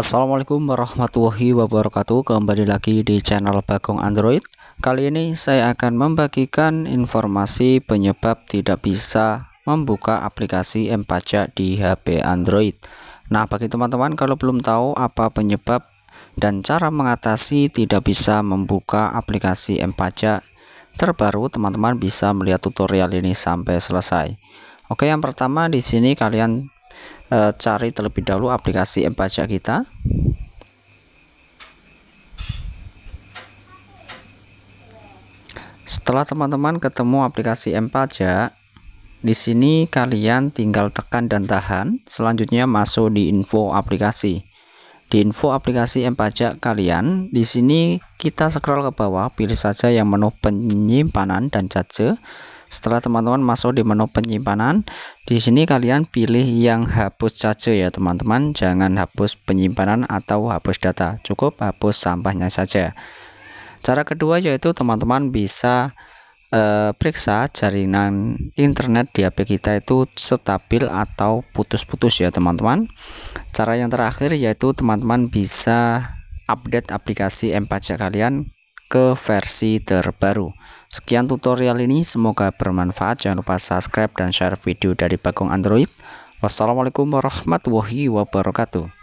Assalamualaikum warahmatullahi wabarakatuh Kembali lagi di channel Bagong Android Kali ini saya akan membagikan informasi penyebab tidak bisa membuka aplikasi M Pajak di HP Android Nah bagi teman-teman kalau belum tahu apa penyebab dan cara mengatasi tidak bisa membuka aplikasi M Pajak terbaru teman-teman bisa melihat tutorial ini sampai selesai Oke yang pertama di sini kalian eh, cari terlebih dahulu aplikasi M Pajak kita setelah teman-teman ketemu aplikasi M Pajak, di sini kalian tinggal tekan dan tahan, selanjutnya masuk di info aplikasi. Di info aplikasi M Pajak kalian, di sini kita scroll ke bawah, pilih saja yang menu penyimpanan dan charge. Setelah teman-teman masuk di menu penyimpanan, di sini kalian pilih yang hapus saja ya teman-teman. Jangan hapus penyimpanan atau hapus data, cukup hapus sampahnya saja. Cara kedua yaitu teman-teman bisa eh, periksa jaringan internet di HP kita itu stabil atau putus-putus ya teman-teman. Cara yang terakhir yaitu teman-teman bisa update aplikasi M kalian ke versi terbaru. Sekian tutorial ini, semoga bermanfaat. Jangan lupa subscribe dan share video dari Bagong Android. Wassalamualaikum warahmatullahi wabarakatuh.